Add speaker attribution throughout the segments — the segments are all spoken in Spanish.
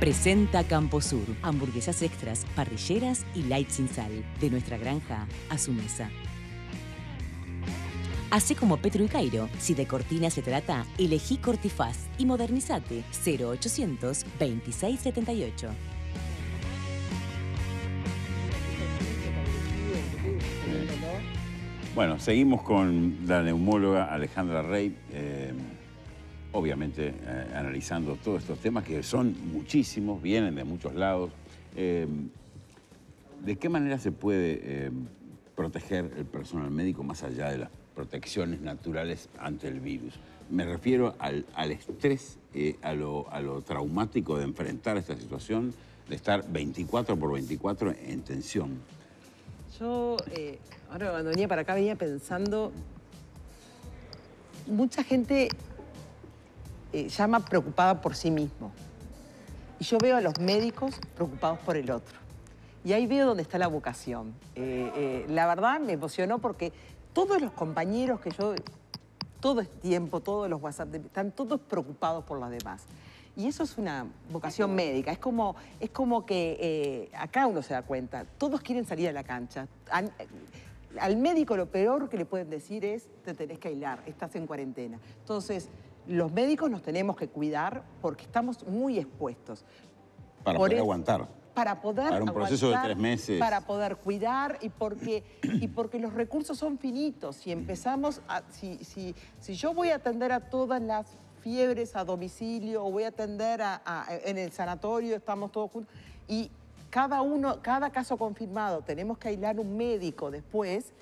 Speaker 1: Presenta Camposur, hamburguesas extras, parrilleras y light sin sal, de nuestra granja a su mesa. Así como Petro y Cairo, si de cortina se trata, elegí Cortifaz y modernizate 0800 2678.
Speaker 2: Bueno, seguimos con la neumóloga Alejandra Rey. Eh, obviamente eh, analizando todos estos temas que son muchísimos, vienen de muchos lados. Em, ¿De qué manera se puede em, proteger el personal médico más allá de las protecciones naturales ante el virus? Me refiero al, estrés, eh, a lo, a, lo, traumático de enfrentar esta situación, de estar 24 por 24 en tensión.
Speaker 3: Yo, eh, ahora cuando venía para acá, venía pensando, mucha gente eh, llama preocupada por sí mismo. Y yo veo a los médicos preocupados por el otro. Y ahí veo dónde está la vocación. Eh, eh, la verdad me emocionó porque todos los compañeros que yo, todo el tiempo, todos los WhatsApp, están todos preocupados por los demás. Y eso es una vocación médica. Es como, es como que acá uno se da cuenta. Todos quieren salir a la cancha. Al, al médico lo peor que le pueden decir es te tenés que aislar, estás en cuarentena. Entonces, los médicos nos tenemos que cuidar porque estamos muy expuestos. Para poder aguantar. Para poder Para un proceso de tres meses. Para poder cuidar y porque, y porque los recursos son finitos. Si empezamos, a, si, si, yo voy a atender a todas las fiebres a domicilio o voy a atender en el sanatorio, estamos todos juntos. Y cada uno, cada caso confirmado, tenemos que aislar un médico después,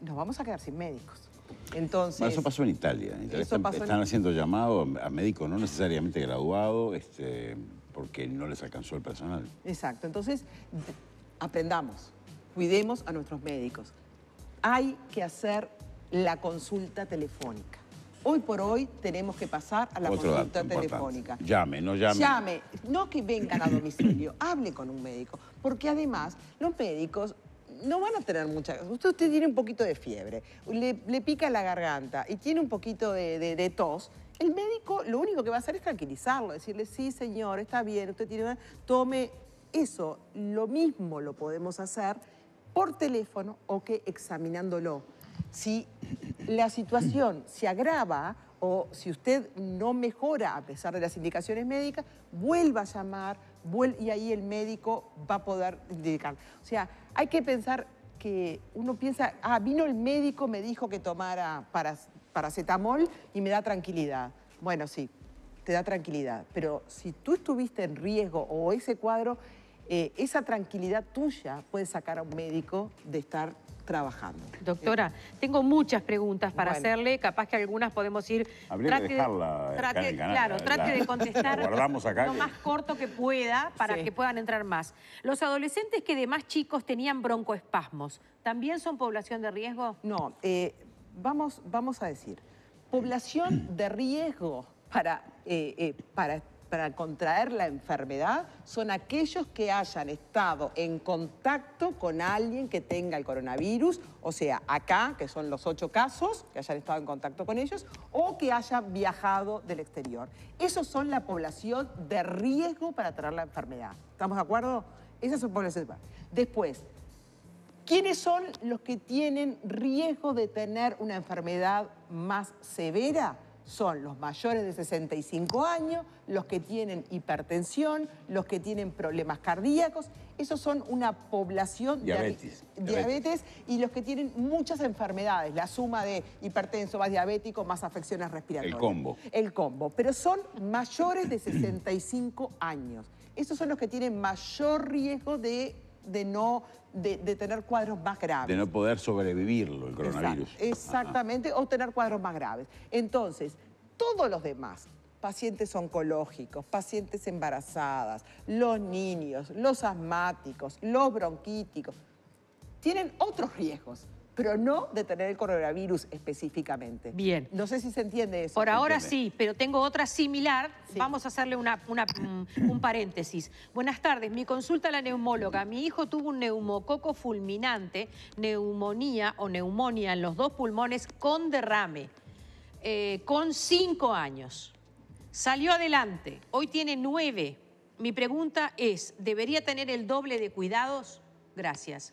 Speaker 3: nos vamos a quedar sin médicos. Entonces, eso pasó
Speaker 2: en Italia. están, haciendo llamado a médicos no necesariamente graduados este, porque no les alcanzó el personal.
Speaker 3: Exacto. Entonces, aprendamos, cuidemos a nuestros médicos. Hay que hacer la consulta telefónica. Hoy por hoy tenemos que pasar a la consulta telefónica.
Speaker 2: Llame, no llame. Llame,
Speaker 3: no que vengan a domicilio, hable con un médico, porque además los médicos no van a tener mucha... Usted, usted tiene un poquito de fiebre, le, pica la garganta y tiene un poquito de, tos, el médico lo único que va a hacer es tranquilizarlo, decirle, sí, señor, está bien, usted tiene Tome eso, lo mismo lo podemos hacer por teléfono o que examinándolo. Si la situación se agrava o si usted no mejora a pesar de las indicaciones médicas, vuelva a llamar y ahí el médico va a poder indicar. O sea, hay que pensar que uno piensa, ah, vino el médico, me dijo que tomara paracetamol y me da tranquilidad. Bueno, sí, te da tranquilidad, pero si tú estuviste en riesgo o ese cuadro, eh, esa tranquilidad tuya puede sacar a un médico de estar trabajando. Doctora, tengo muchas preguntas para hacerle, capaz que algunas podemos ir... Habría que dejarla
Speaker 1: Claro, trate de contestar lo más corto que pueda para que puedan entrar más. Los adolescentes que de más chicos tenían broncoespasmos, ¿también son población de riesgo?
Speaker 3: No, eh, vamos, vamos a decir, población de riesgo para, eh, eh, para para contraer la enfermedad son aquellos que hayan estado en contacto con alguien que tenga el coronavirus, o sea, acá, que son los ocho casos, que hayan estado en contacto con ellos, o que hayan viajado del exterior. Esos son la población de riesgo para traer la enfermedad. ¿Estamos de acuerdo? Esas son poblaciones. Después, ¿Quiénes son los que tienen riesgo de tener una enfermedad más severa? son los mayores de 65 años, los que tienen hipertensión, los que tienen problemas cardíacos. Esos son una población diabetes, de diabetes y los que tienen muchas enfermedades, la suma de hipertenso más diabético más afecciones respiratorias. El combo. El combo, pero son mayores de 65 años. Esos son los que tienen mayor riesgo de de no de, tener cuadros más graves. De no
Speaker 2: poder sobrevivirlo el
Speaker 3: coronavirus. exactamente, o tener cuadros más graves. Entonces, todos los demás, pacientes oncológicos, pacientes embarazadas, los niños, los asmáticos, los bronquíticos, tienen otros riesgos pero no de tener el coronavirus específicamente. Bien. No sé si se entiende eso. Por ahora sí,
Speaker 1: pero tengo otra similar. Vamos a hacerle una, mm, un paréntesis. Buenas tardes, mi consulta a la neumóloga. Mi hijo tuvo un neumococo fulminante, neumonía o neumonía en los dos pulmones con derrame, eh, con cinco años. Salió adelante, hoy tiene nueve. Mi pregunta es, ¿debería tener el doble
Speaker 3: de cuidados? Gracias.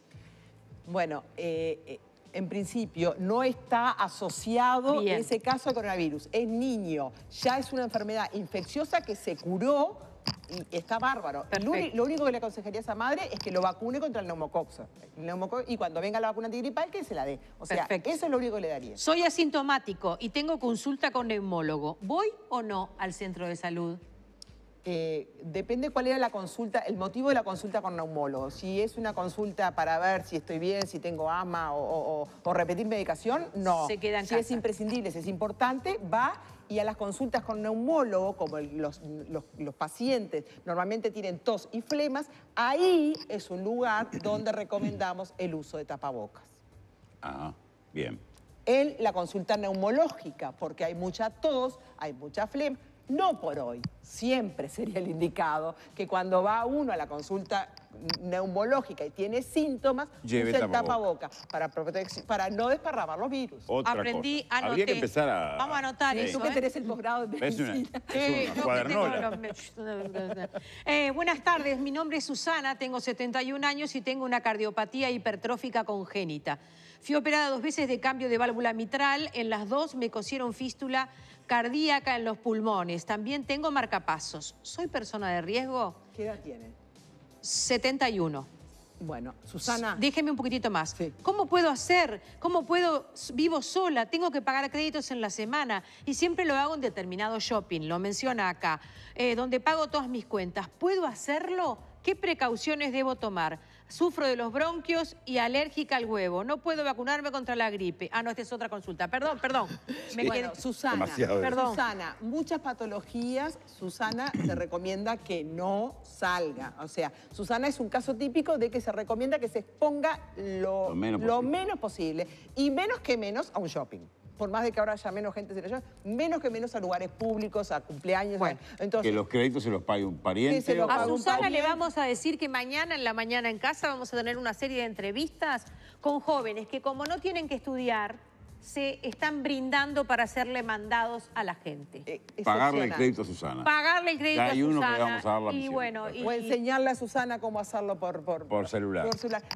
Speaker 3: Bueno, eh, eh en principio, no está asociado en ese caso a coronavirus. Es niño, ya es una enfermedad infecciosa que se curó y está bárbaro. Lo, lo, único que le aconsejaría a esa madre es que lo vacune contra el neumocoxo. y cuando venga la vacuna antigripal, que se la dé. O sea, eso es lo único que le daría.
Speaker 1: Soy asintomático y tengo consulta con neumólogo. ¿Voy o no
Speaker 3: al centro de salud? Eh, depende cuál era la consulta, el motivo de la consulta con neumólogo. Si es una consulta para ver si estoy bien, si tengo ama o, o, repetir medicación, no. Se queda si es imprescindible, si es importante, va y a las consultas con neumólogo, como los, los, pacientes normalmente tienen tos y flemas, ahí es un lugar donde recomendamos el uso de tapabocas. Ah, bien. En la consulta neumológica, porque hay mucha tos, hay mucha flema no por hoy, siempre sería el indicado que cuando va uno a la consulta neumológica y tiene síntomas, usa el tapaboca, para, para no desparramar los virus. Otra Aprendí, cosa. Habría que empezar a... Vamos a anotar eso. Tú que ¿eh? tenés el posgrado de
Speaker 2: es
Speaker 1: es buenas tardes, mi nombre es Susana, tengo 71 años y tengo una cardiopatía hipertrófica congénita. Fui operada dos veces de cambio de válvula mitral. En las dos me cosieron fístula cardíaca en los pulmones. También tengo marcapasos. ¿Soy persona de riesgo? ¿Qué edad tiene? 71. Bueno, Susana... Déjeme un poquitito más. ¿Cómo puedo hacer? ¿Cómo puedo...? Vivo sola, tengo que pagar créditos en la semana y siempre lo hago en determinado shopping, lo menciona acá, eh, donde pago todas mis cuentas. ¿Puedo hacerlo? ¿Qué precauciones debo tomar? sufro de los bronquios y alérgica al huevo. No puedo vacunarme contra la gripe. Ah, no, esta es otra consulta. Perdón, perdón.
Speaker 3: Me Susana, perdón. Susana, muchas patologías, Susana te recomienda que no salga. O sea, Susana es un caso típico de que se recomienda que se exponga lo, menos posible y menos que menos a un shopping por más de que ahora haya menos gente, se menos que menos a lugares públicos, a cumpleaños. que
Speaker 2: los créditos se los pague un pariente. a Susana le vamos
Speaker 1: a decir que mañana en la mañana en casa vamos a tener una serie de entrevistas con jóvenes que como no tienen que estudiar, se están brindando para hacerle mandados a la gente. Eh, Pagarle el
Speaker 2: crédito a Susana.
Speaker 3: Pagarle el crédito hay a Susana. Uno que vamos a dar la y o enseñarle a Susana cómo hacerlo por, por, celular.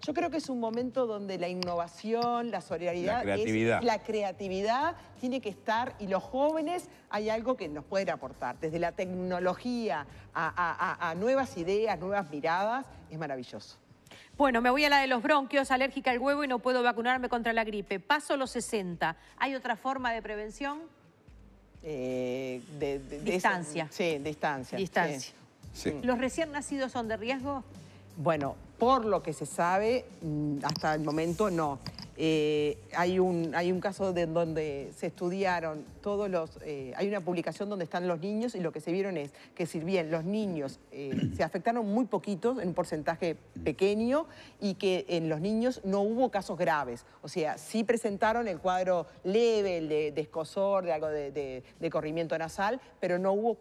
Speaker 3: Yo creo que es un momento donde la innovación, la solidaridad, la creatividad, la creatividad tiene que estar y los jóvenes hay algo que nos pueden aportar. Desde la tecnología a nuevas ideas, nuevas miradas, es maravilloso.
Speaker 1: Bueno, me voy a la de los bronquios, alérgica al huevo y no puedo vacunarme contra la gripe. Paso los 60. ¿Hay otra forma de prevención?
Speaker 3: Eh, de, distancia. sí, distancia. Distancia. ¿Los recién nacidos son de riesgo? Bueno, por lo que se sabe, mm, hasta el momento no. Eh, hay, un, caso donde se estudiaron todos los... Eh, hay una publicación donde están los niños y lo que se vieron es que si bien los niños eh, se afectaron muy poquitos, en un porcentaje pequeño, y que en los niños no hubo casos graves. O sea, sí presentaron el cuadro leve, el de, de escosor, de algo de, corrimiento nasal, pero no hubo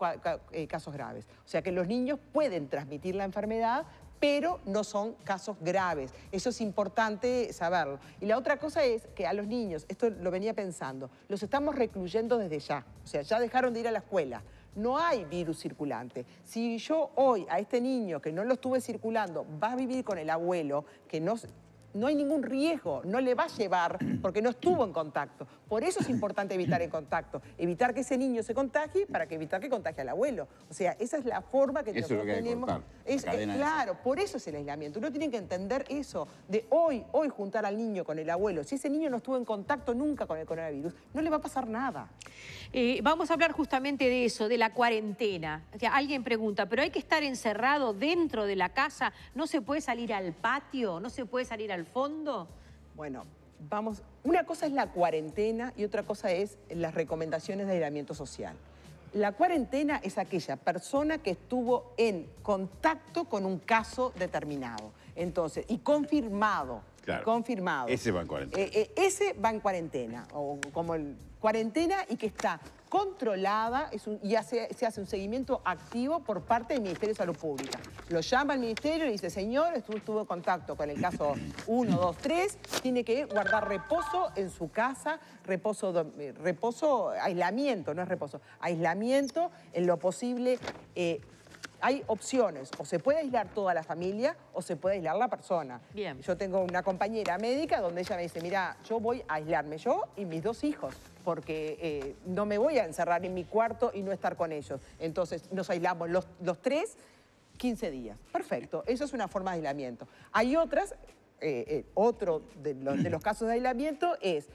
Speaker 3: casos graves. O sea que los niños pueden transmitir la enfermedad, pero no son casos graves. Eso es importante saberlo. Y la otra cosa es que a los niños, esto lo venía pensando, los estamos recluyendo desde ya. O sea, ya dejaron de ir a la escuela. No hay virus circulante. Si yo hoy a este niño que no lo estuve circulando va a vivir con el abuelo, que no no hay ningún riesgo, no le va a llevar porque no estuvo en contacto. Por eso es importante evitar el contacto, evitar que ese niño se contagie para que evitar que contagie al abuelo. O sea, esa es la forma que nosotros tenemos. es, eh, claro, por eso es el aislamiento. Uno tiene que entender eso, de hoy, hoy juntar al niño con el abuelo. Si ese niño no estuvo en contacto nunca con el coronavirus, no le va a pasar nada.
Speaker 1: Eh, vamos a hablar justamente de eso, de la cuarentena. sea, alguien pregunta, pero hay que estar encerrado dentro de la casa, no se puede
Speaker 3: salir al patio, no se puede salir al fondo? Bueno, vamos, una cosa es la cuarentena y otra cosa es las recomendaciones de aislamiento social. La cuarentena es aquella persona que estuvo en contacto con un caso determinado. Entonces, y confirmado. confirmado. Ese va en cuarentena. Eh, eh, ese va en cuarentena, o como el, cuarentena y que está controlada y se hace un seguimiento activo por parte del Ministerio de Salud Pública. Lo llama el Ministerio y le dice, señor, estuvo, en contacto con el caso 1, 2, 3, tiene que guardar reposo en su casa, reposo, eh, reposo aislamiento, no es reposo, aislamiento en lo posible. Eh, hay opciones, o se puede aislar toda la familia o se puede aislar la persona. Yo tengo una compañera médica donde ella me dice, mira, yo voy a aislarme yo y mis dos hijos, porque eh, no me voy a encerrar en mi cuarto y no estar con ellos. Entonces nos aislamos los, tres 15 días. Perfecto, eso es una forma de aislamiento. Hay otras, eh, eh, otro de los casos de aislamiento es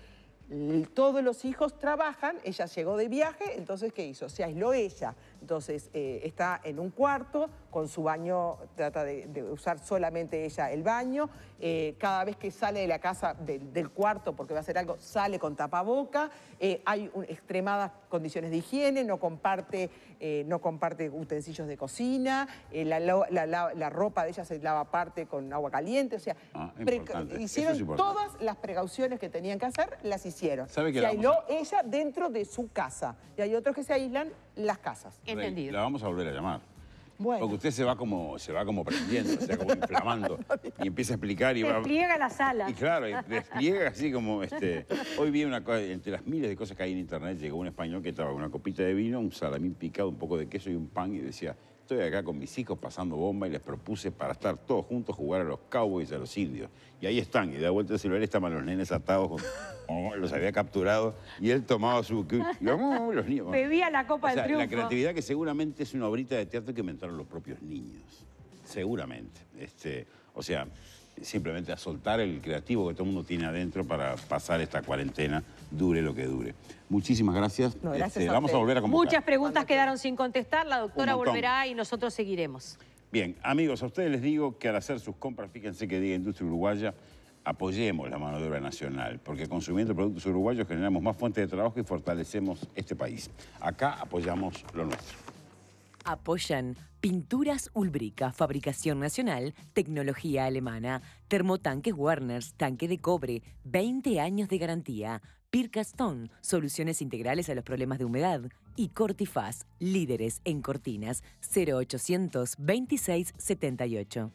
Speaker 3: todos los hijos trabajan, ella llegó de viaje, entonces ¿qué hizo? Se aisló ella. Entonces eh, está en un cuarto, con su baño, trata de, usar solamente ella el baño. Eh, cada vez que sale de la casa, del cuarto, porque va a hacer algo, sale con tapaboca. Eh, hay extremadas condiciones de higiene, no comparte, no comparte utensilios de cocina, la, ropa de ella se lava aparte con agua caliente. O sea, ah, hicieron todas las precauciones que tenían que hacer, las hicieron se aisló ella dentro de su casa. Y hay otros que se aíslan las casas. Entendido.
Speaker 2: La vamos a volver a llamar. Porque usted se va como, se va como prendiendo, se va como inflamando. y empieza a explicar y despliega va. Despliega
Speaker 1: la sala. Y claro, despliega
Speaker 2: así como este. Hoy vi una cosa, entre las miles de cosas que hay en internet, llegó un español que estaba con una copita de vino, un salamín picado, un poco de queso y un pan, y decía, Estoy acá con mis hijos pasando bomba y les propuse para estar todos juntos jugar a los cowboys y a los indios. Y ahí están, y de vuelta del celular estaban los nenes atados, con... los había capturado, y él tomaba su... Uh, Bebía
Speaker 1: la copa del triunfo. La creatividad
Speaker 2: que seguramente es una obrita de teatro que inventaron los propios niños, seguramente. Este, o sea, simplemente a soltar el creativo que todo el mundo tiene adentro para pasar esta cuarentena, dure lo que dure. Muchísimas gracias. Este, vamos a volver a Muchas
Speaker 1: preguntas quedaron sin contestar, la doctora volverá y nosotros seguiremos.
Speaker 2: Bien, amigos, a ustedes les digo que al hacer sus compras, fíjense que diga Industria Uruguaya, apoyemos la mano de obra nacional, porque consumiendo productos uruguayos generamos más fuentes de trabajo y fortalecemos este país. Acá apoyamos lo nuestro.
Speaker 1: Apoyan Pinturas Ulbrica, Fabricación Nacional, Tecnología Alemana, Termotanques Warners, Tanque de Cobre, 20 años de garantía, PIRCASTON, Soluciones Integrales a los Problemas de Humedad y Cortifaz, Líderes en Cortinas, 0800 2678.